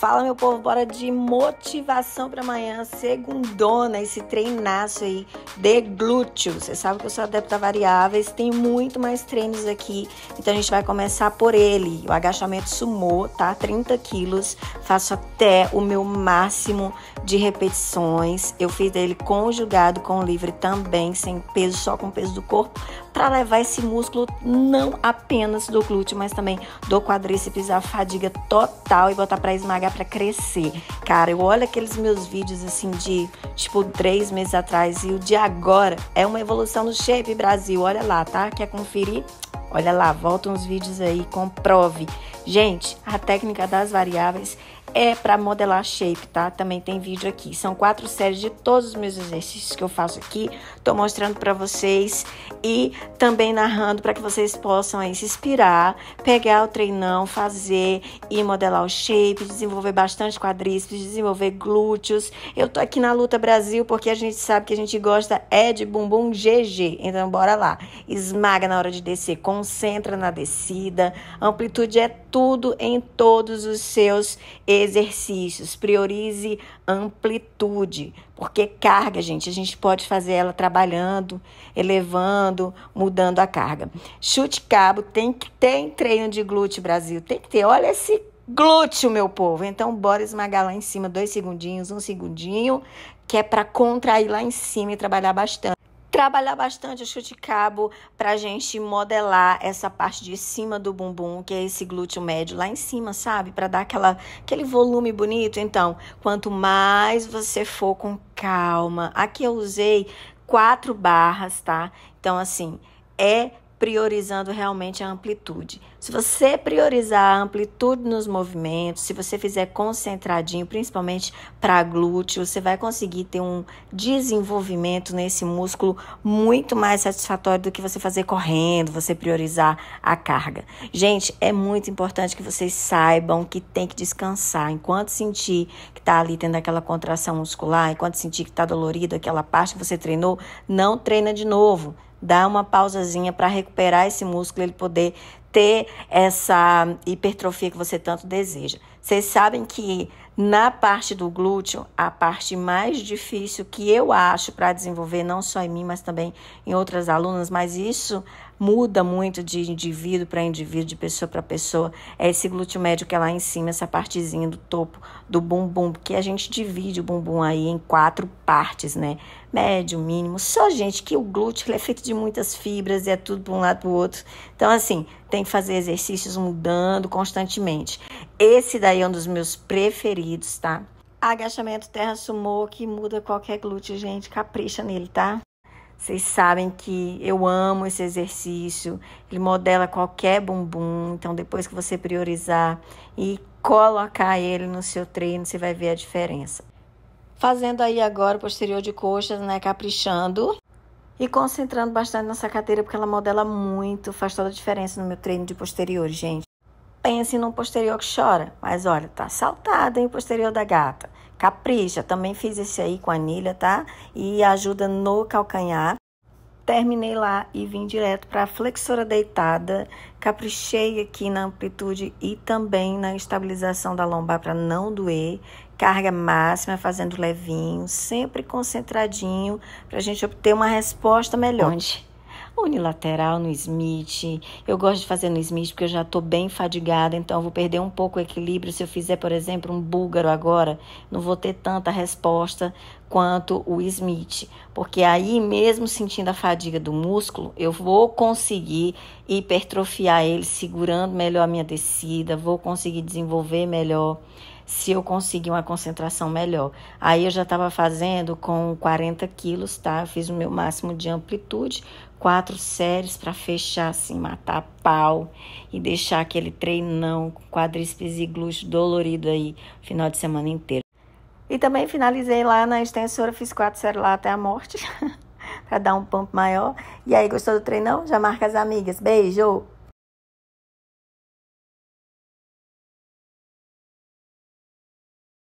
Fala, meu povo, bora de motivação para amanhã, segundona, esse treinaço aí de glúteo. Você sabe que eu sou adepta variáveis, tem muito mais treinos aqui, então a gente vai começar por ele. O agachamento sumô, tá? 30 quilos, faço até o meu máximo de repetições. Eu fiz ele conjugado com livre também, sem peso, só com o peso do corpo, para levar esse músculo não apenas do glúteo, mas também do quadríceps, a fadiga total e botar para esmagar para crescer. Cara, eu olho aqueles meus vídeos assim de tipo três meses atrás e o de agora é uma evolução no Shape Brasil. Olha lá, tá? Quer conferir? Olha lá, volta uns vídeos aí, comprove. Gente, a técnica das variáveis é para modelar shape, tá? Também tem vídeo aqui. São quatro séries de todos os meus exercícios que eu faço aqui. Tô mostrando para vocês e também narrando para que vocês possam aí se inspirar, pegar o treinão, fazer e modelar o shape, desenvolver bastante quadríceps, desenvolver glúteos. Eu tô aqui na Luta Brasil porque a gente sabe que a gente gosta é de bumbum GG. Então bora lá. Esmaga na hora de descer, concentra na descida. Amplitude é tudo em todos os seus exercícios exercícios, priorize amplitude, porque carga, gente, a gente pode fazer ela trabalhando, elevando, mudando a carga. Chute cabo, tem que ter treino de glúteo, Brasil, tem que ter. Olha esse glúteo, meu povo. Então, bora esmagar lá em cima dois segundinhos, um segundinho, que é para contrair lá em cima e trabalhar bastante trabalhar bastante o chute cabo para a gente modelar essa parte de cima do bumbum, que é esse glúteo médio lá em cima, sabe? Para dar aquela, aquele volume bonito. Então, quanto mais você for com calma, aqui eu usei quatro barras, tá? Então, assim, é priorizando realmente a amplitude. Se você priorizar a amplitude nos movimentos, se você fizer concentradinho, principalmente para glúteo, você vai conseguir ter um desenvolvimento nesse músculo muito mais satisfatório do que você fazer correndo, você priorizar a carga. Gente, é muito importante que vocês saibam que tem que descansar. Enquanto sentir que está ali tendo aquela contração muscular, enquanto sentir que está dolorido aquela parte que você treinou, não treina de novo dar uma pausazinha para recuperar esse músculo, ele poder ter essa hipertrofia que você tanto deseja. Vocês sabem que na parte do glúteo, a parte mais difícil que eu acho para desenvolver, não só em mim, mas também em outras alunas, mas isso muda muito de indivíduo para indivíduo, de pessoa para pessoa, é esse glúteo médio que é lá em cima, essa partezinha do topo do bumbum, porque a gente divide o bumbum aí em quatro partes, né? Médio, mínimo. Só, gente, que o glúteo é feito de muitas fibras e é tudo para um lado para o outro. Então, assim, tem que fazer exercícios mudando constantemente. Esse da daí é um dos meus preferidos, tá? Agachamento terra sumô que muda qualquer glúteo, gente, capricha nele, tá? Vocês sabem que eu amo esse exercício, ele modela qualquer bumbum, então depois que você priorizar e colocar ele no seu treino, você vai ver a diferença. Fazendo aí agora o posterior de coxas, né, caprichando e concentrando bastante nessa cadeira porque ela modela muito, faz toda a diferença no meu treino de posterior, gente pense assim, num posterior que chora. Mas olha, tá saltado, hein, posterior da gata. Capricha, também fiz esse aí com anilha, tá? E ajuda no calcanhar. Terminei lá e vim direto para a flexora deitada. Caprichei aqui na amplitude e também na estabilização da lombar para não doer. Carga máxima, fazendo levinho, sempre concentradinho, para gente obter uma resposta melhor. Onde? unilateral no Smith. Eu gosto de fazer no Smith porque eu já estou bem fadigada, então vou perder um pouco o equilíbrio. Se eu fizer, por exemplo, um búlgaro agora, não vou ter tanta resposta quanto o Smith, porque aí mesmo sentindo a fadiga do músculo, eu vou conseguir hipertrofiar ele, segurando melhor a minha descida, vou conseguir desenvolver melhor se eu conseguir uma concentração melhor. Aí eu já estava fazendo com 40 quilos, tá? Eu fiz o meu máximo de amplitude, quatro séries para fechar, assim, matar pau e deixar aquele treinão com quadríceps e glúteo dolorido aí, final de semana inteiro. E também finalizei lá na extensora, fiz quatro séries lá até a morte, para dar um pump maior. E aí, gostou do treinão? Já marca as amigas. Beijo!